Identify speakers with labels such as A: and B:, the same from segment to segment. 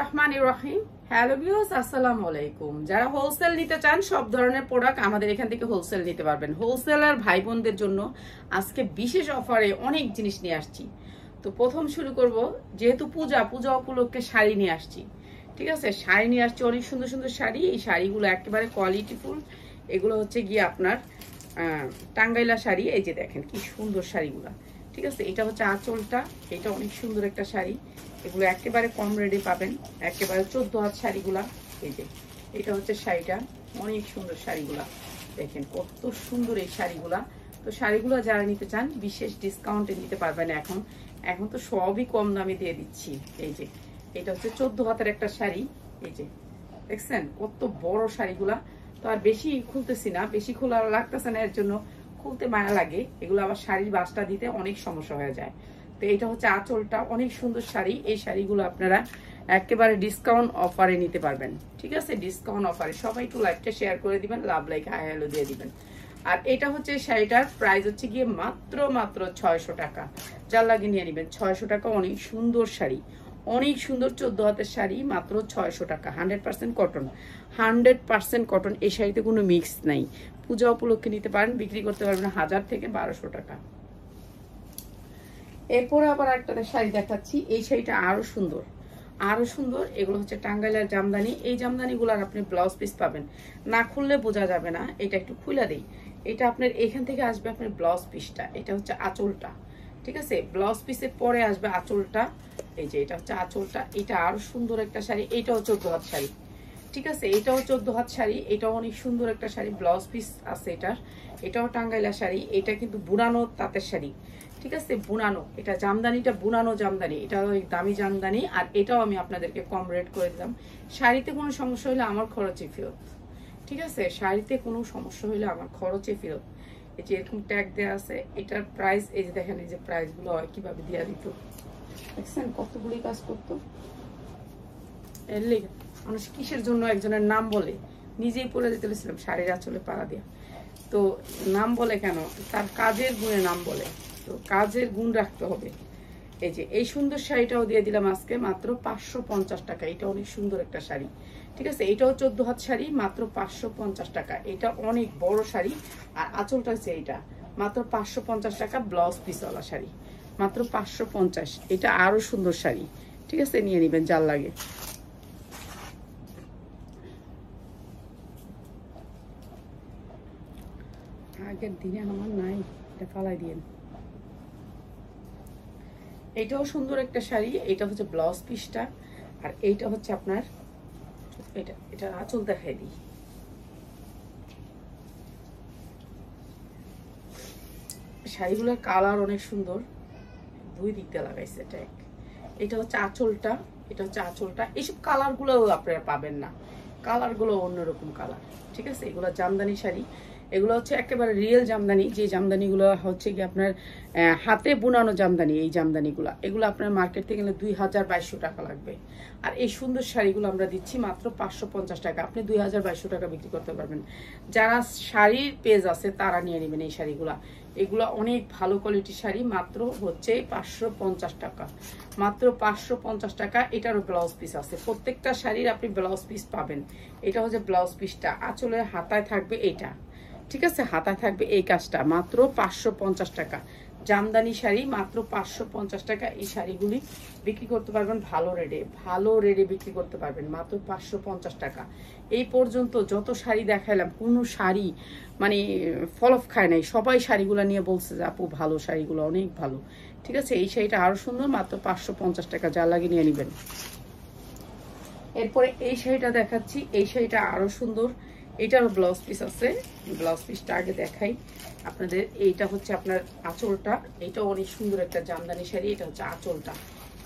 A: Rahman hello আসসালামু আলাইকুম যারা হোলসেল নিতে চান সব ধরনের প্রোডাক্ট আমাদের এখান থেকে হোলসেল নিতে পারবেন ভাই বোনদের জন্য আজকে বিশেষ অফারে অনেক জিনিস নিয়ে আসছি তো প্রথম শুরু করব যেহেতু পূজা পূজা উপলক্ষে শাড়ি নিয়ে আসছি ঠিক আছে শাড়ি নিয়ে আসছি অনেক সুন্দর সুন্দর শাড়ি এই শাড়িগুলো একেবারে কোয়ালিটিফুল এগুলো হচ্ছে গিয়ে আপনার টাঙ্গাইলা শাড়ি এই যে দেখেন কি সুন্দর শাড়িগুলো ঠিক আছে এটা হচ্ছে আঁচলটা এটা অনেক সুন্দর একটা শাড়ি এগুলো একেবারে কম রেডি পাবেন একেবারে চোদ্দ হাত শাড়িগুলা এই যে এটা হচ্ছে শাড়িটা অনেক সুন্দর শাড়িগুলা দেখেন কত সুন্দর এই শাড়িগুলা তো শাড়িগুলো যারা নিতে চান বিশেষ ডিসকাউন্টে নিতে পারবেন এখন এখন তো সবই কম দামে দিয়ে দিচ্ছি এই যে এটা হচ্ছে চোদ্দ হাতের একটা শাড়ি এই যে দেখছেন কত বড় শাড়িগুলা তো আর বেশি খুলতেছি না বেশি খোলা লাগতেছে না এর জন্য খুলতে মায়া লাগে এগুলো আবার শাড়ির বাসটা দিতে অনেক সমস্যা হয়ে যায় তো এটা হচ্ছে আঁচলটা অনেক সুন্দর শাড়ি এই শাড়িগুলো আপনারা একেবারে ডিসকাউন্ট অফারে নিতে পারবেন ঠিক আছে ডিসকাউন্ট অফারে সবাই একটু লাইভটা শেয়ার করে দিবেন লাভ লাইক হাই হ্যালো দিয়ে দিবেন আর এটা হচ্ছে শাড়িটার প্রাইস হচ্ছে গিয়ে মাত্র মাত্র ছয়শো টাকা যার লাগে নিয়ে নেবেন ছয়শো টাকা অনেক সুন্দর শাড়ি অনেক সুন্দর চোদ্দ হাতের শাড়ি মাত্র ছয়শো টাকা hundred percent cotton hundred percent cotton এই শাড়িতে কোনো মিক্স নাই পূজা উপলক্ষে নিতে পারেন বিক্রি করতে পারবেন হাজার থেকে বারোশো টাকা এরপরে আবার একটা শাড়ি দেখাচ্ছি এই শাড়িটা আরো সুন্দর আরো সুন্দর এগুলো হচ্ছে টাঙ্গাইলের জামদানি এই গুলার আপনি ব্লাউজ পিস পাবেন না খুললে বোঝা যাবে না এটা একটু খুলে দিই এটা আপনার এখান থেকে আসবে আপনার ব্লাউজ পিসটা এটা হচ্ছে আঁচলটা ঠিক আছে ব্লাউজ পিসের পরে আসবে আঁচলটা এই যে এটা হচ্ছে আঁচলটা এটা আরো সুন্দর একটা শাড়ি এটা হচ্ছে হাত শাড়ি ঠিক আছে এটাও চোদ্দ হাত শাড়ি এটাও অনেক সুন্দর একটা শাড়ি ব্লাউজ পিস আছে এটার এটাও টাঙ্গাইলা শাড়ি এটা কিন্তু বুনানো তাঁতের শাড়ি ঠিক আছে বুনানো এটা জামদানিটা বুনানো জামদানি এটা অনেক দামি জামদানি আর এটাও আমি আপনাদেরকে কম রেট করে দিলাম শাড়িতে কোনো সমস্যা হলে আমার খরচে ফেরত ঠিক আছে শাড়িতে কোনো সমস্যা হলে আমার খরচে ফেরত এই যে এরকম ট্যাগ দেওয়া আছে এটার প্রাইস এই যে দেখেন এই যে প্রাইসগুলো হয় কীভাবে দেওয়া দিত দেখছেন কতগুলি কাজ করতো এর লেগে মানুষ কিসের জন্য একজনের নাম বলে নিজেই পড়ে যেতে পেরেছিলাম শাড়ির আঁচলে পাড়া দিয়া তো নাম বলে কেন তার কাজের গুণে নাম বলে তো কাজের গুণ রাখতে হবে এই যে এই সুন্দর শাড়িটাও দিয়ে দিলাম আজকে মাত্র পাঁচশো পঞ্চাশ টাকা এটা অনেক সুন্দর একটা শাড়ি ঠিক আছে এটাও চোদ্দ হাত শাড়ি মাত্র পাঁচশো পঞ্চাশ টাকা এটা অনেক বড় শাড়ি আর আঁচলটা হচ্ছে এইটা মাত্র পাঁচশো পঞ্চাশ টাকা ব্লাউজ পিসওয়ালা শাড়ি মাত্র পাঁচশো পঞ্চাশ এটা আরও সুন্দর শাড়ি ঠিক আছে নিয়ে নেবেন যার লাগে আগের দিনে আমার নাই এটা ফালাই দিয়ে এটাও সুন্দর একটা শাড়ি এটা হচ্ছে ব্লাউজ পিসটা আর এইটা হচ্ছে আপনার এটা এটা আঁচল দেখাই দিই শাড়িগুলোর কালার অনেক সুন্দর দুই দিক লাগাইছে ট্যাক এটা হচ্ছে আঁচলটা এটা হচ্ছে আঁচলটা এইসব কালারগুলোও আপনারা পাবেন না কালারগুলো অন্যরকম কালার ঠিক আছে এগুলো জামদানি শাড়ি এগুলো হচ্ছে একেবারে রিয়েল জামদানি যে জামদানিগুলো হচ্ছে কি আপনার হাতে বোনানো জামদানি এই জামদানিগুলো এগুলো আপনার মার্কেট থেকে গেলে দুই হাজার বাইশশো টাকা লাগবে আর এই সুন্দর শাড়িগুলো আমরা দিচ্ছি মাত্র পাঁচশো পঞ্চাশ টাকা আপনি দুই হাজার বাইশশো টাকা বিক্রি করতে পারবেন যারা শাড়ির পেজ আছে তারা নিয়ে নেবেন এই শাড়িগুলো এগুলো অনেক ভালো কোয়ালিটির শাড়ি মাত্র হচ্ছে পাঁচশো পঞ্চাশ টাকা মাত্র পাঁচশো পঞ্চাশ টাকা এটারও ব্লাউজ পিস আছে প্রত্যেকটা শাড়ির আপনি ব্লাউজ পিস পাবেন এটা হচ্ছে ব্লাউজ পিসটা আচলে হাতায় থাকবে এটা ঠিক আছে হাতায় থাকবে এই কাজটা মাত্র পাঁচশো পঞ্চাশ টাকা জামদানি শাড়ি মাত্র পাঁচশো পঞ্চাশ টাকা এই শাড়িগুলি বিক্রি করতে পারবেন ভালো রেডে ভালো রেডে বিক্রি করতে পারবেন মাত্র পাঁচশো পঞ্চাশ টাকা এই পর্যন্ত যত শাড়ি দেখালাম কোনো শাড়ি মানে ফলফ খায় নাই সবাই শাড়িগুলো নিয়ে বলছে যে আপু ভালো শাড়িগুলো অনেক ভালো ঠিক আছে এই শাড়িটা আরও সুন্দর মাত্র পাঁচশো পঞ্চাশ টাকা যা লাগে নিয়ে নেবেন এরপরে এই শাড়িটা দেখাচ্ছি এই শাড়িটা আরও সুন্দর এটারও ব্লাউজ পিস আছে ব্লাউজ পিসটা আগে দেখাই আপনাদের এইটা হচ্ছে আপনার আঁচলটা এটা অনেক সুন্দর একটা জামদানি শাড়ি এটা হচ্ছে আঁচলটা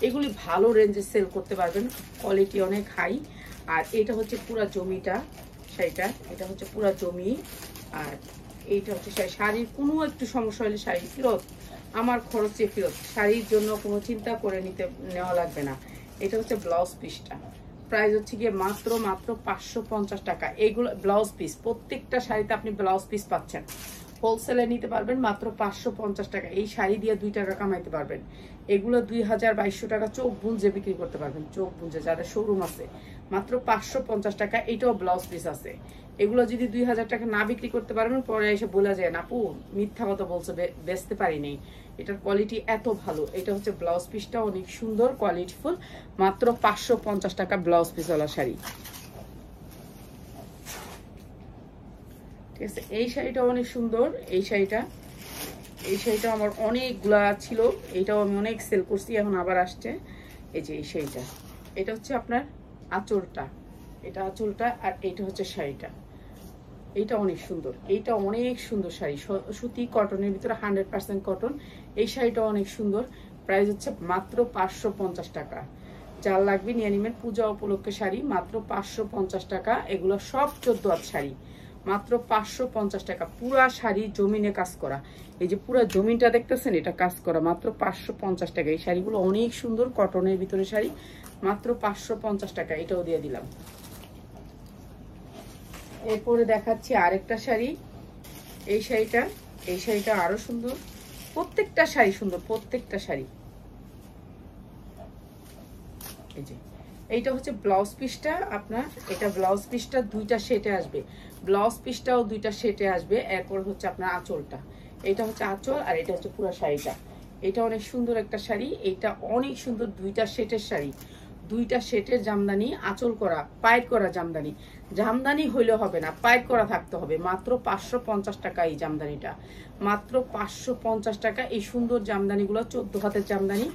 A: এগুলি ভালো রেঞ্জে সেল করতে পারবেন কোয়ালিটি অনেক হাই আর এটা হচ্ছে পুরা জমিটা শাড়িটা এটা হচ্ছে পুরা জমি আর এইটা হচ্ছে শাড়ি শাড়ির কোনো একটু সমস্যা হলে শাড়ি ফেরত আমার খরচে ফেরত শাড়ির জন্য কোনো চিন্তা করে নিতে নেওয়া লাগবে না এটা হচ্ছে ব্লাউজ পিসটা প্রাইস হচ্ছে গিয়ে মাত্র মাত্র পাঁচশো টাকা এইগুলো ব্লাউজ পিস প্রত্যেকটা শাড়িতে আপনি ব্লাউজ পিস পাচ্ছেন হোলসেলে নিতে পারবেন মাত্র পাঁচশো পঞ্চাশ টাকা এই শাড়ি দিয়ে দুই টাকা কামাইতে পারবেন এগুলো দুই হাজার বাইশশো টাকা চোখ বুঞ্জে বিক্রি করতে পারবেন চোখ বুঞ্জে যাদের শোরুম আছে মাত্র পাঁচশো পঞ্চাশ টাকা এটাও ব্লাউজ পিস আছে এগুলো যদি দুই হাজার টাকা না বিক্রি করতে পারবেন পরে এসে বলে যায় না পু মিথ্যা কথা বলছে বেচতে পারিনি এটার কোয়ালিটি এত ভালো এটা হচ্ছে ব্লাউজ পিসটা অনেক সুন্দর কোয়ালিটিফুল মাত্র পাঁচশো পঞ্চাশ টাকা ব্লাউজ পিসওয়ালা শাড়ি ঠিক আছে এই শাড়িটা অনেক সুন্দর এই শাড়িটা এই শাড়িটা আমার অনেকগুলা ছিল এইটাও আমি অনেক সেল করছি এখন আবার আসছে এই যে এই শাড়িটা এটা হচ্ছে আপনার আঁচলটা এটা আঁচলটা আর এটা হচ্ছে শাড়িটা এইটা অনেক সুন্দর এইটা অনেক সুন্দর শাড়ি সুতি কটনের ভিতরে হান্ড্রেড পার্সেন্ট কটন এই শাড়িটা অনেক সুন্দর প্রাইস হচ্ছে মাত্র পাঁচশো পঞ্চাশ টাকা যার লাগবে নিয়ে নেবেন পূজা উপলক্ষে শাড়ি মাত্র পাঁচশো পঞ্চাশ টাকা এগুলো সব চোদ্দ হাত শাড়ি মাত্র পাঁচশো পঞ্চাশ টাকা পুরা শাড়ি জমিনে কাজ করা এই যে পুরা জমিনটা দেখতেছেন এটা কাজ করা মাত্র পাঁচশো পঞ্চাশ টাকা এই শাড়িগুলো অনেক সুন্দর কটনের ভিতরে শাড়ি মাত্র পাঁচশো পঞ্চাশ টাকা এটাও দিয়ে দিলাম এরপরে দেখাচ্ছি আরেকটা শাড়ি এই শাড়িটা এই শাড়িটা আরো সুন্দর প্রত্যেকটা শাড়ি সুন্দর প্রত্যেকটা শাড়ি এই যে এইটা হচ্ছে ব্লাউজ পিসটা আপনার এটা ব্লাউজ পিসটা দুইটা সেটে আসবে ব্লাউজ পিসটাও দুইটা সেটে আসবে এরপর হচ্ছে আপনার আঁচলটা এটা হচ্ছে আঁচল আর এটা হচ্ছে পুরো শাড়িটা এটা অনেক সুন্দর একটা শাড়ি এটা অনেক সুন্দর দুইটা সেটের শাড়ি দুইটা সেটের জামদানি আঁচল করা পায়ের করা জামদানি জামদানি হইলে হবে না পায়ের করা থাকতে হবে মাত্র পাঁচশো পঞ্চাশ টাকা এই জামদানিটা মাত্র পাঁচশো পঞ্চাশ টাকা এই সুন্দর জামদানিগুলো চোদ্দ হাতের জামদানি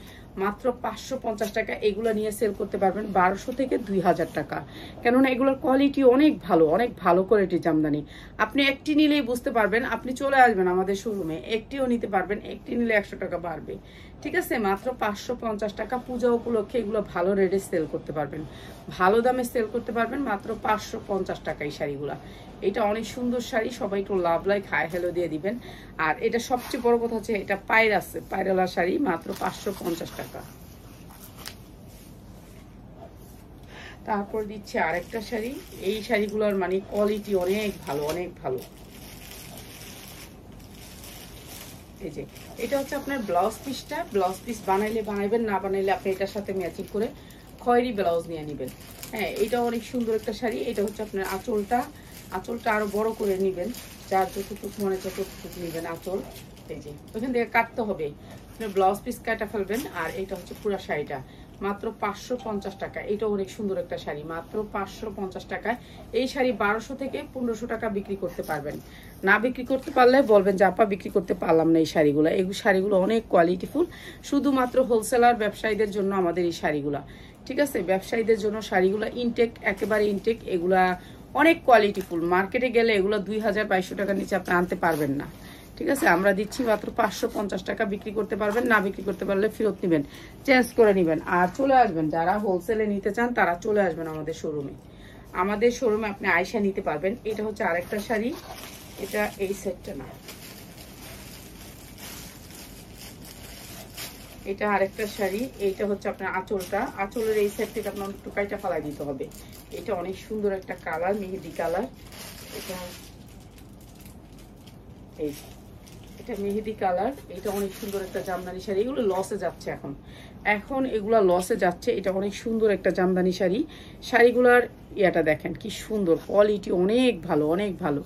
A: মাত্র পাঁচশো পঞ্চাশ টাকা এগুলো নিয়ে সেল করতে পারবেন বারোশো থেকে দুই হাজার টাকা কেননা এগুলোর কোয়ালিটি অনেক ভালো অনেক ভালো কোয়ালিটির জামদানি আপনি একটি নিলেই বুঝতে পারবেন আপনি চলে আসবেন আমাদের শোরুমে একটিও নিতে পারবেন একটি নিলে একশো টাকা বাড়বে ঠিক আছে মাত্র পাঁচশো পঞ্চাশ টাকা পূজা উপলক্ষে এগুলো ভালো রেটে সেল করতে পারবেন ভালো দামে সেল করতে পারবেন মাত্র পাঁচশো পঞ্চাশ টাকা এই শাড়িগুলা এটা অনেক সুন্দর শাড়ি সবাই একটু লাভ লাইক হাই হ্যালো দিয়ে দিবেন আর এটা সবচেয়ে বড় কথা হচ্ছে এটা পায়ের আছে পায়রালা শাড়ি মাত্র পাঁচশো পঞ্চাশ টাকা তারপর দিচ্ছে আরেকটা শাড়ি এই শাড়িগুলোর মানে কোয়ালিটি অনেক ভালো অনেক ভালো এই যে এটা হচ্ছে আপনার ব্লাউজ পিসটা ব্লাউজ পিস বানাইলে বানাইবেন না বানাইলে আপনি এটার সাথে ম্যাচিং করে খয়েরি ব্লাউজ নিয়ে নেবেন হ্যাঁ এটা অনেক সুন্দর একটা শাড়ি এটা হচ্ছে আপনার আঁচলটা আঁচলটা আরও বড় করে নিবেন যার যতটুক মনে যতটুক নিবেন আঁচল এই যে ওখান থেকে কাটতে হবে ব্লাউজ পিস কাটা ফেলবেন আর এটা হচ্ছে পুরা শাড়িটা মাত্র পাঁচশো পঞ্চাশ টাকা এটা অনেক সুন্দর একটা শাড়ি মাত্র পাঁচশো পঞ্চাশ টাকায় এই শাড়ি বারোশো থেকে পনেরোশো টাকা বিক্রি করতে পারবেন না বিক্রি করতে পারলে বলবেন যে আপা বিক্রি করতে পারলাম না এই শাড়িগুলো এই শাড়িগুলো অনেক কোয়ালিটিফুল শুধুমাত্র হোলসেলার ব্যবসায়ীদের জন্য আমাদের এই শাড়িগুলো ঠিক আছে ব্যবসায়ীদের জন্য শাড়িগুলো ইনটেক একেবারে ইনটেক এগুলা অনেক কোয়ালিটি ফুল মার্কেটে গেলে এগুলো দুই হাজার বাইশশো টাকার নিচে আপনি আনতে পারবেন না ঠিক আছে আমরা দিচ্ছি মাত্র পাঁচশো পঞ্চাশ টাকা বিক্রি করতে পারবেন না বিক্রি করতে পারলে ফেরত নেবেন চেঞ্জ করে নেবেন আর চলে আসবেন যারা হোলসেলে নিতে চান তারা চলে আসবেন আমাদের শোরুমে আমাদের শোরুমে আপনি আয়সা নিতে পারবেন এটা হচ্ছে আরেকটা শাড়ি এটা এই সেটটা না এটা আরেকটা শাড়ি এইটা হচ্ছে আপনার আঁচলটা আঁচলের এই সেট থেকে আপনার টুকাইটা ফালাই দিতে হবে এটা অনেক সুন্দর একটা কালার মেহেদি কালার এটা এটা মেহেদি কালার এটা অনেক সুন্দর একটা জামদানি শাড়ি এগুলো লসে যাচ্ছে এখন এখন এগুলো লসে যাচ্ছে এটা অনেক সুন্দর একটা জামদানি শাড়ি শাড়িগুলোর ইয়াটা দেখেন কি সুন্দর কোয়ালিটি অনেক ভালো অনেক ভালো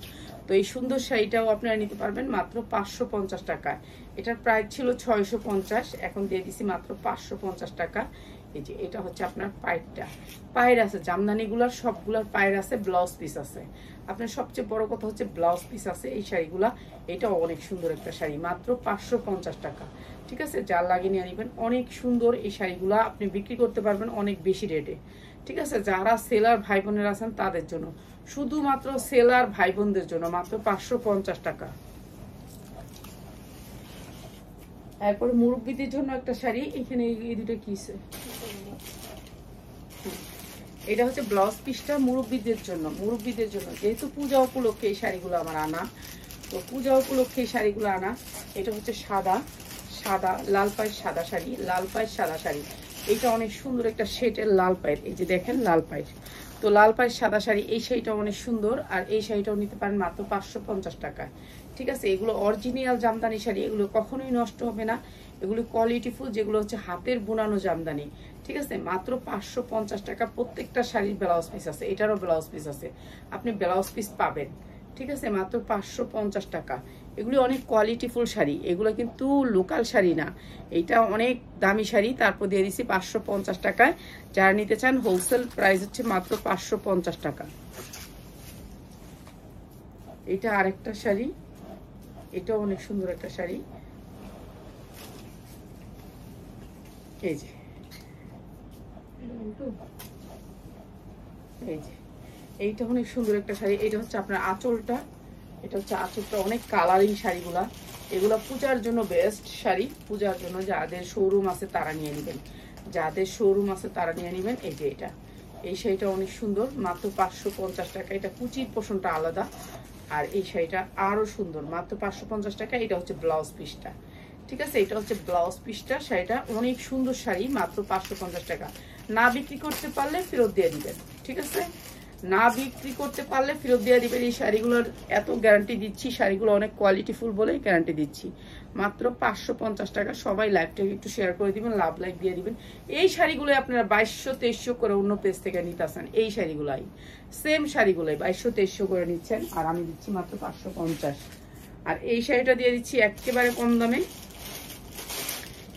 A: তো এই সুন্দর শাড়িটাও আপনারা নিতে পারবেন মাত্র পাঁচশো পঞ্চাশ টাকায় এটার প্রাইস ছিল ছয়শো পঞ্চাশ এখন দিয়ে দিছি মাত্র পাঁচশো পঞ্চাশ টাকা এই যে এটা হচ্ছে আপনার পায়েরটা পায়ের আছে জামদানিগুলোর সবগুলোর পায়ের আছে ব্লাউজ পিস আছে আপনার সবচেয়ে বড় কথা হচ্ছে ব্লাউজ পিস আছে এই শাড়িগুলা এটা অনেক সুন্দর একটা শাড়ি মাত্র পাঁচশো পঞ্চাশ টাকা ঠিক আছে যার লাগিয়ে নিয়ে নেবেন অনেক সুন্দর এই শাড়িগুলা আপনি বিক্রি করতে পারবেন অনেক বেশি রেটে ঠিক আছে যারা সেলার ভাই বোনের আছেন তাদের জন্য শুধুমাত্র সেলার ভাই বোনদের জন্য মাত্র পাঁচশো পঞ্চাশ টাকা এরপরে মুরব্বীদের জন্য একটা শাড়ি এখানে এই দুটো কিসে এটা হচ্ছে ব্লাউজ পিসটা মুরব্বীদের জন্য মুরব্বীদের জন্য যেহেতু পূজা উপলক্ষে এই শাড়িগুলো আমার আনা তো পূজা উপলক্ষে এই শাড়িগুলো আনা এটা হচ্ছে সাদা সাদা লাল পায়ের সাদা শাড়ি লাল পায়ের সাদা শাড়ি এটা অনেক সুন্দর একটা শেটের লাল পায়ের এই যে দেখেন লাল পায়ের তো লাল পায়ের সাদা শাড়ি এই শাড়িটা অনেক সুন্দর আর এই শাড়িটাও নিতে পারেন মাত্র পাঁচশো টাকা ঠিক আছে এগুলো অরিজিনাল জামদানি শাড়ি এগুলো কখনোই নষ্ট হবে না এগুলো কোয়ালিটিফুল যেগুলো হচ্ছে হাতের বোনানো জামদানি ঠিক আছে মাত্র পাঁচশো পঞ্চাশ টাকা প্রত্যেকটা শাড়ির ব্লাউজ পিস আছে এটারও ব্লাউজ পিস আছে আপনি ব্লাউজ পিস পাবেন ঠিক আছে মাত্র পাঁচশো পঞ্চাশ টাকা এগুলি অনেক কোয়ালিটিফুল শাড়ি এগুলো কিন্তু লোকাল শাড়ি না এটা অনেক দামি শাড়ি তারপর দিয়ে দিচ্ছি পাঁচশো পঞ্চাশ টাকায় যারা নিতে চান হোলসেল প্রাইস হচ্ছে মাত্র পাঁচশো পঞ্চাশ টাকা এটা আরেকটা শাড়ি এটাও অনেক সুন্দর একটা শাড়ি এই যে এই যে এইটা অনেক সুন্দর একটা শাড়ি এটা হচ্ছে আপনার আঁচলটা এটা হচ্ছে আঁচলটা অনেক কালারিং শাড়িগুলা এগুলো পূজার জন্য বেস্ট শাড়ি পূজার জন্য যাদের শোরুম আছে তারা নিয়ে নেবেন যাদের শোরুম আছে তারা নিয়ে নেবেন এই যে এটা এই শাড়িটা অনেক সুন্দর মাত্র পাঁচশো পঞ্চাশ টাকা এটা কুচির পোষণটা আলাদা আর এই শাড়িটা আরো সুন্দর মাত্র পাঁচশো পঞ্চাশ টাকা এটা হচ্ছে ব্লাউজ পিসটা ঠিক আছে এটা হচ্ছে ব্লাউজ পিসটা শাড়িটা অনেক সুন্দর শাড়ি মাত্র পাঁচশো পঞ্চাশ টাকা না বিক্রি করতে পারলে ফেরত দিয়ে দিবেন ঠিক আছে না বিক্রি করতে পারলে ফেরত দিয়ে দিবেন এই শাড়িগুলোর এত গ্যারান্টি দিচ্ছি শাড়িগুলো অনেক কোয়ালিটিফুল বলেই গ্যারান্টি দিচ্ছি মাত্র পাঁচশো পঞ্চাশ টাকা সবাই লাইভটাকে একটু শেয়ার করে দিবেন লাভ লাইক দিয়ে দিবেন এই শাড়িগুলোই আপনারা বাইশশো তেইশশো করে অন্য পেজ থেকে নিতে আসেন এই শাড়িগুলাই সেম শাড়িগুলোই বাইশশো তেইশশো করে নিচ্ছেন আর আমি দিচ্ছি মাত্র পাঁচশো পঞ্চাশ আর এই শাড়িটা দিয়ে দিচ্ছি একেবারে কম দামে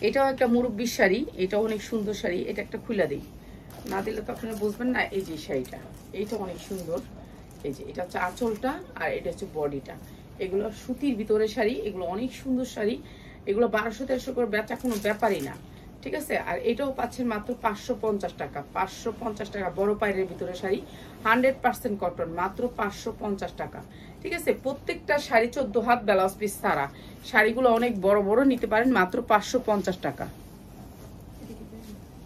A: এটাও একটা মুরব্বির শাড়ি এটাও অনেক সুন্দর শাড়ি এটা একটা খুলে দিই না দিলে তো আপনারা বুঝবেন না এই যে শাড়িটা এইটা অনেক সুন্দর এই যে এটা হচ্ছে আঁচলটা আর এটা হচ্ছে বডিটা এগুলো সুতির ভিতরে শাড়ি এগুলো অনেক সুন্দর শাড়ি এগুলো বারোশো তেরোশো করে বেচা কোনো ব্যাপারই না ঠিক আছে আর এটাও পাচ্ছেন মাত্র পাঁচশো পঞ্চাশ টাকা পাঁচশো পঞ্চাশ টাকা বড় পায়ের ভিতরে শাড়ি হান্ড্রেড পার্সেন্ট কটন মাত্র পাঁচশো পঞ্চাশ টাকা ঠিক আছে প্রত্যেকটা শাড়ি চোদ্দ হাত ব্লাউজ পিস সারা শাড়িগুলো অনেক বড় বড় নিতে পারেন মাত্র পাঁচশো পঞ্চাশ টাকা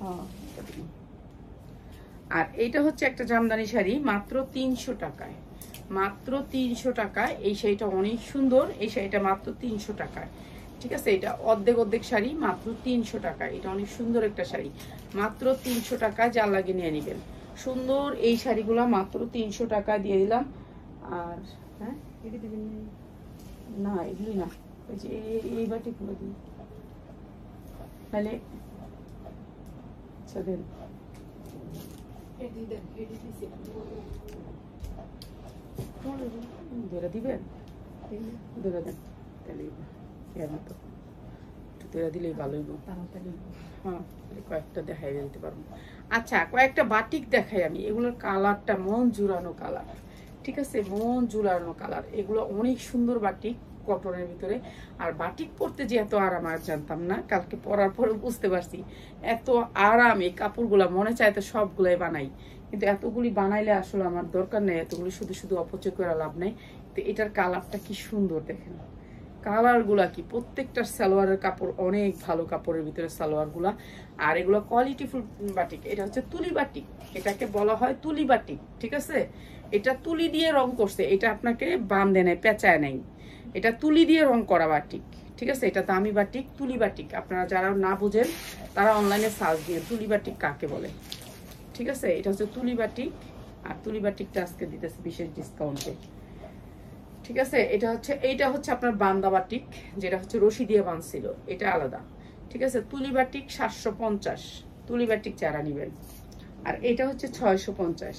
A: হ্যাঁ আর এইটা হচ্ছে একটা জামদানি শাড়ি মাত্র তিনশো টাকায় মাত্র তিনশো টাকায় এই শাড়িটা অনেক সুন্দর এই শাড়িটা মাত্র তিনশো টাকায় ঠিক আছে এটা অর্ধেক অর্ধেক শাড়ি মাত্র তিনশো টাকায় এটা অনেক সুন্দর একটা শাড়ি মাত্র তিনশো টাকা যা লাগে নিয়ে নেবেন সুন্দর এই শাড়িগুলো মাত্র তিনশো টাকা দিয়ে দিলাম আর হ্যাঁ না এগুলি না ওই এই দিই তাহলে ধরে দিবেন ধরে দেন তাহলে ধরে দিলেই হ্যাঁ কয়েকটা দেখাই পারবো আচ্ছা কয়েকটা বাটিক দেখাই আমি এগুলোর কালারটা মন জুড়ানো কালার ঠিক আছে মন জুড়ানো কালার এগুলো অনেক সুন্দর বাটিক কটনের ভিতরে আর বাটিক পরতে যে এত আরাম আর জানতাম না কালকে পরার পরে বুঝতে পারছি এত আরাম এই কাপড়গুলা মনে চায় তো সবগুলাই বানাই কিন্তু এতগুলি বানাইলে আসলে আমার দরকার নেই এতগুলি শুধু শুধু অপচয় করা লাভ নেই তো এটার কালারটা কি সুন্দর দেখেন কালারগুলা কি প্রত্যেকটা সালোয়ারের কাপড় অনেক ভালো কাপড়ের ভিতরে সালোয়ারগুলা আর এগুলো কোয়ালিটিফুল বাটিক এটা হচ্ছে তুলি বাটিক এটাকে বলা হয় তুলি বাটিক ঠিক আছে এটা তুলি দিয়ে রং করছে এটা আপনাকে বান্ধে নেয় পেঁচায় নেয় এটা তুলি দিয়ে রং করা বাটিক ঠিক আছে এটা দামি বাটিক তুলি বাটিক আপনারা যারা না বুঝেন তারা অনলাইনে সার্চ দিয়ে তুলি বাটিক কাকে বলে ঠিক আছে এটা হচ্ছে তুলি বাটিক আর তুলি বাটিকটা আজকে দিতেছে বিশেষ ডিসকাউন্টে ঠিক আছে এটা হচ্ছে এইটা হচ্ছে আপনার বান্দা বাটিক যেটা হচ্ছে রশি দিয়ে বাঁধছিল এটা আলাদা ঠিক আছে তুলি বাটিক সাতশো পঞ্চাশ তুলি বাটিক যারা নেবেন আর এটা হচ্ছে ছয়শো পঞ্চাশ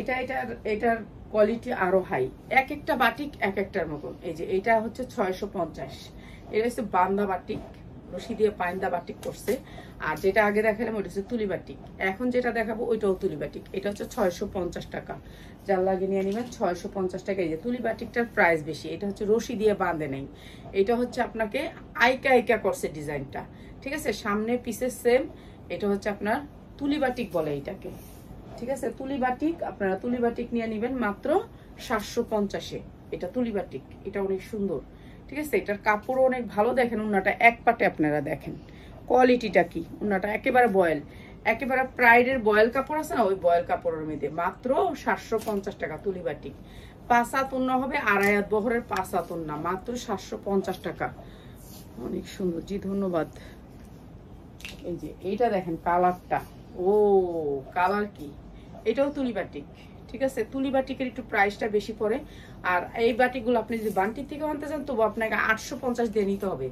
A: এটা এটার এটার কোয়ালিটি আরও হাই এক একটা বাটিক এক একটার মতন এই যে এটা হচ্ছে ছয়শো পঞ্চাশ এটা হচ্ছে বান্দা বাটিক রশি দিয়ে পায়ন্দা বাটিক করছে আর যেটা আগে দেখালাম ওইটা হচ্ছে তুলি বাটিক এখন যেটা দেখাবো ওইটাও তুলি বাটিক এটা হচ্ছে ছয়শো পঞ্চাশ টাকা যার লাগে নিয়ে নিবেন ছয়শো পঞ্চাশ টাকা এই যে তুলি বাটিকটার প্রাইস বেশি এটা হচ্ছে রশি দিয়ে বাঁধে নেই এটা হচ্ছে আপনাকে আইকা আইকা করছে ডিজাইনটা ঠিক আছে সামনে পিসের সেম এটা হচ্ছে আপনার তুলি বাটিক বলে এটাকে ঠিক আছে তুলি বাটিক আপনারা তুলি বাটিক নিয়ে নেবেন মাত্র সাতশো পঞ্চাশে এটা তুলি বাটিক এটা অনেক সুন্দর ঠিক আছে এটার কাপড়ও অনেক ভালো দেখেন ওনাটা এক পাটে আপনারা দেখেন কোয়ালিটিটা কি ওনাটা একেবারে বয়েল একেবারে প্রাইডের বয়েল কাপড় আছে না ওই বয়েল কাপড়ের মধ্যে মাত্র সাতশো পঞ্চাশ টাকা তুলি বাটিক পাঁচাত উন্না হবে আড়াই বহরের বহরের পাঁচাত উন্না মাত্র সাতশো পঞ্চাশ টাকা অনেক সুন্দর জি ধন্যবাদ এই যে এইটা দেখেন কালারটা ও কালার কি এটাও তুলি বাটিক ঠিক আছে তুলি বাটিকের একটু প্রাইসটা বেশি পড়ে আর এই বাটিকগুলো আপনি যদি বান্টির থেকে আনতে চান তবু আপনাকে আটশো পঞ্চাশ দিয়ে নিতে হবে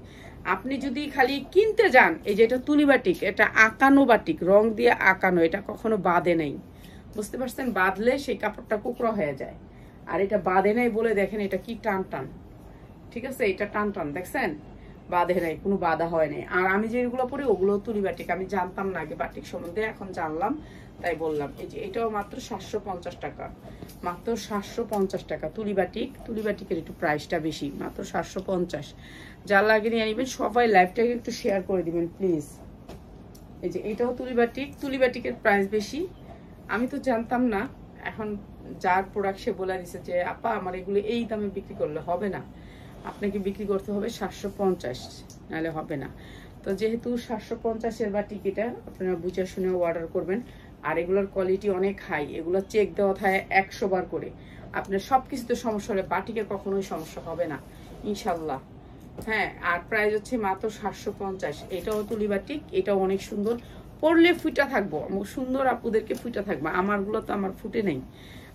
A: আপনি যদি খালি কিনতে যান এই যে এটা তুলি বাটিক এটা আঁকানো বাটিক রং দিয়ে আঁকানো এটা কখনো বাদে নেই বুঝতে পারছেন বাঁধলে সেই কাপড়টা কুকড়া হয়ে যায় আর এটা বাঁধে নেই বলে দেখেন এটা কি টান টান ঠিক আছে এটা টান টান দেখছেন বাঁধে নাই কোনো বাধা হয় নাই আর আমি যেগুলো পরি ওগুলো তুলি বাটিক আমি জানতাম না আগে বাটিক সম্বন্ধে এখন জানলাম তাই বললাম এই যে এটাও মাত্র সাতশো পঞ্চাশ টাকা মাত্র সাতশো পঞ্চাশ টাকা তুলি বাটিক তুলি বাটিকের একটু প্রাইসটা বেশি মাত্র সাতশো পঞ্চাশ যা লাগে নিয়ে নেবেন সবাই লাইভটাকে একটু শেয়ার করে দিবেন প্লিজ এই যে এটাও তুলি বাটিক তুলি বাটিকের প্রাইস বেশি আমি তো জানতাম না এখন যার প্রোডাক্ট সে বলে দিছে যে আপা আমার এগুলো এই দামে বিক্রি করলে হবে না আপনাকে বিক্রি করতে হবে সাতশো পঞ্চাশ নাহলে হবে না তো যেহেতু সাতশো পঞ্চাশের বাটিকিটা আপনারা বুঝে শুনে অর্ডার করবেন আর এগুলোর কোয়ালিটি অনেক হাই এগুলো চেক দেওয়া থাকে একশো বার করে আপনার সব কিছুতে সমস্যা হলে বাটিকে কখনোই সমস্যা হবে না ইনশাল্লাহ হ্যাঁ আর প্রাইস হচ্ছে মাত্র সাতশো পঞ্চাশ এটাও তুলি বাটিক এটাও অনেক সুন্দর পরলে ফুটা থাকবো সুন্দর আপুদেরকে ফুটা থাকবে আমারগুলো তো আমার ফুটে নেই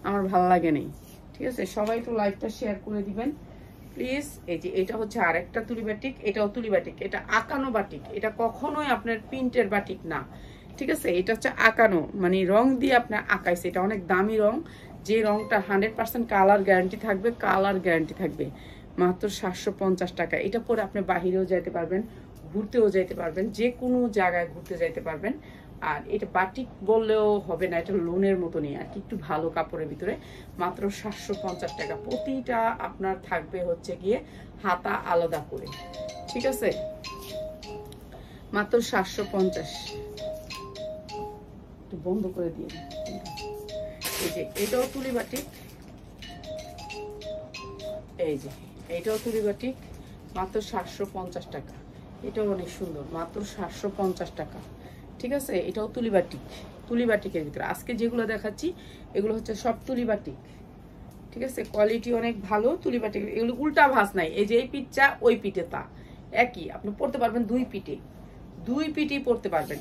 A: আমার ভাল লাগে নেই ঠিক আছে সবাই তো লাইকটা শেয়ার করে দিবেন প্লিজ এই যে এটা হচ্ছে আরেকটা তুলি বাটিক এটাও তুলি বাটিক এটা আঁকানো বাটিক এটা কখনোই আপনার প্রিন্টের বাটিক না ঠিক আছে এটা হচ্ছে আঁকানো মানে রং দিয়ে আপনার আঁকাইছে এটা অনেক দামি রং যে রংটা হান্ড্রেড পার্সেন্ট কালার গ্যারান্টি থাকবে কালার গ্যারান্টি থাকবে মাত্র সাতশো পঞ্চাশ টাকা এটা পরে আপনি বাহিরেও যাইতে পারবেন ঘুরতেও যাইতে পারবেন যে কোনো জায়গায় ঘুরতে যাইতে পারবেন আর এটা বাটিক বললেও হবে না এটা লোনের মতনই আর কি একটু ভালো কাপড়ের ভিতরে মাত্র সাতশো পঞ্চাশ টাকা প্রতিটা আপনার থাকবে হচ্ছে গিয়ে হাতা আলাদা করে ঠিক আছে মাত্র সাতশো পঞ্চাশ বন্ধ করে দিয়ে এই যে এটাও তুলি বাটিক এই যে এটাও তুলি বাটিক মাত্র সাতশো পঞ্চাশ টাকা এটাও অনেক সুন্দর মাত্র সাতশো পঞ্চাশ টাকা ঠিক আছে এটাও তুলিবাটিক তুলিবাটিকের ভিতরে আজকে যেগুলো দেখাচ্ছি এগুলো হচ্ছে সব তুলিবাটিক ঠিক আছে কোয়ালিটি অনেক ভালো তুলিবাটিক এগুলো উল্টা ভাস নাই এই যে এই পিঠটা ওই পিঠে তা একই আপনি পড়তে পারবেন দুই পিঠে দুই পিঠেই পড়তে পারবেন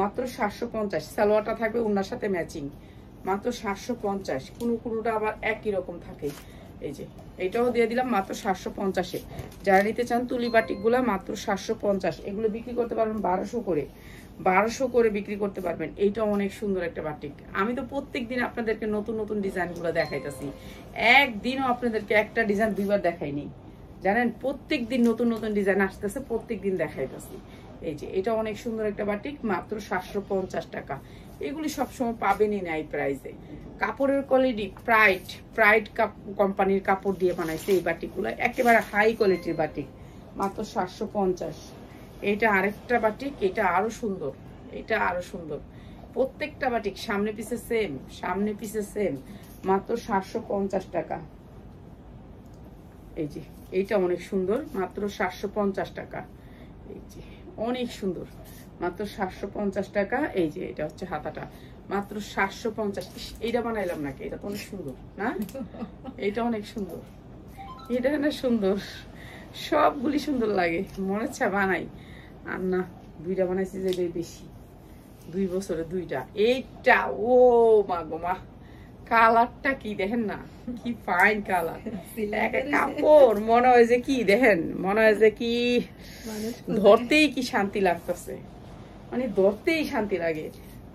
A: মাত্র সাতশো পঞ্চাশ সালোয়ারটা থাকবে ওনার সাথে ম্যাচিং মাত্র সাতশো পঞ্চাশ কোনো কোনোটা আবার একই রকম থাকে এই যে এটাও দিয়ে দিলাম মাত্র সাতশো পঞ্চাশে যারা নিতে চান তুলি বাটিকগুলা মাত্র সাতশো পঞ্চাশ এগুলো বিক্রি করতে পারবেন বারোশো করে বারোশো করে বিক্রি করতে পারবেন এইটা অনেক সুন্দর একটা বাটিক আমি তো প্রত্যেক দিন আপনাদেরকে নতুন নতুন ডিজাইনগুলো দেখাইতেছি একদিনও আপনাদেরকে একটা ডিজাইন দুইবার দেখাইনি জানেন প্রত্যেক দিন নতুন নতুন ডিজাইন আসতেছে প্রত্যেক দিন দেখাইতেছি এই যে এটা অনেক সুন্দর একটা বাটিক মাত্র সাতশো পঞ্চাশ টাকা এগুলি সবসময় পাবেনই না এই প্রাইসে কাপড়ের কোয়ালিটি প্রাইট প্রাইট কোম্পানির কাপড় দিয়ে বানাইছে এই বাটিকগুলো একেবারে হাই কোয়ালিটির বাটিক মাত্র সাতশো পঞ্চাশ এটা আরেকটা বাটিক এটা আরো সুন্দর এটা আরো সুন্দর প্রত্যেকটা বাটিক সামনে পিছে সেম সামনে পিছে সেম মাত্র সাতশো পঞ্চাশ টাকা এই যে এইটা অনেক সুন্দর মাত্র সাতশো পঞ্চাশ টাকা এই যে অনেক সুন্দর মাত্র সাতশো পঞ্চাশ টাকা এই যে এটা হচ্ছে হাতাটা মাত্র সাতশো পঞ্চাশ এইটা বানাইলাম নাকি এটা তো অনেক সুন্দর না এটা অনেক সুন্দর এটা না সুন্দর সবগুলি সুন্দর লাগে মনে হচ্ছে বানাই আর না দুইটা বানাইছি যে বেশি দুই বছরে দুইটা এইটা ও মা গো মা কালারটা কি দেখেন না কি ফাইন কালার কাপড় মনে হয় যে কি দেখেন মনে হয় যে কি ধরতেই কি শান্তি লাগতেছে মানে ধরতেই শান্তি লাগে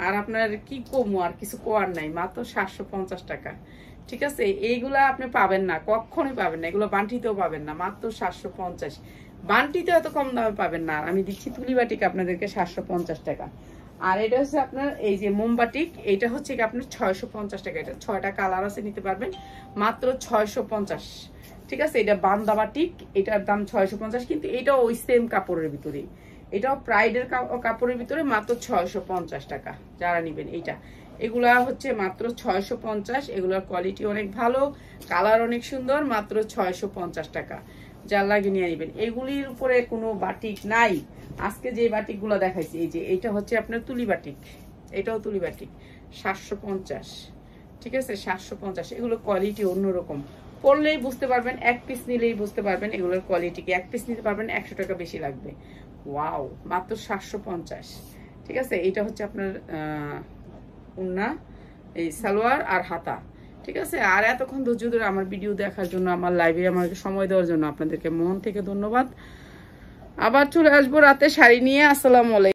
A: আর আপনার কি কমু আর কিছু কোয়ার নাই মাত্র সাতশো পঞ্চাশ টাকা ঠিক আছে এইগুলা আপনি পাবেন না কখনোই পাবেন না এগুলো বান্টিতেও পাবেন না মাত্র সাতশো পঞ্চাশ বান্টিতে এত কম দামে পাবেন না আমি দিচ্ছি তুলিবাটিক আপনাদেরকে সাতশো পঞ্চাশ টাকা আর এটা হচ্ছে আপনার এই যে মোমবাটিক এটা হচ্ছে আপনার ছয়শো পঞ্চাশ টাকা এটা ছয়টা কালার আছে নিতে পারবেন মাত্র ছয়শো পঞ্চাশ ঠিক আছে এটা বান্দাবাটিক এটার দাম ছয়শো পঞ্চাশ কিন্তু এটাও ওই সেম কাপড়ের ভিতরে এটাও প্রাইডের কাপড়ের ভিতরে মাত্র ছয়শো পঞ্চাশ টাকা যারা নিবেন এইটা এগুলা হচ্ছে মাত্র ছয়শো পঞ্চাশ এগুলোর কোয়ালিটি অনেক ভালো কালার অনেক সুন্দর মাত্র ছয়শো পঞ্চাশ টাকা যার লাগে নিয়ে নেবেন এগুলির উপরে কোনো বাটিক নাই আজকে যে বাটিকগুলো দেখাইছি এই যে এটা হচ্ছে আপনার তুলি বাটিক এটাও তুলি বাটিক সাতশো পঞ্চাশ ঠিক আছে সাতশো পঞ্চাশ এগুলো কোয়ালিটি অন্যরকম পড়লেই বুঝতে পারবেন এক পিস নিলেই বুঝতে পারবেন এগুলোর কোয়ালিটি কি এক পিস নিতে পারবেন একশো টাকা বেশি লাগবে ওয়াও মাত্র সাতশো পঞ্চাশ ঠিক আছে এটা হচ্ছে আপনার উন্না এই সালোয়ার আর হাতা ঠিক আছে আর এতক্ষণ ধৈর্য ধরে আমার ভিডিও দেখার জন্য আমার লাইভে আমাকে সময় দেওয়ার জন্য আপনাদেরকে মন থেকে ধন্যবাদ আবার চলে আসবো রাতে শাড়ি নিয়ে আসসালামু আলাইকুম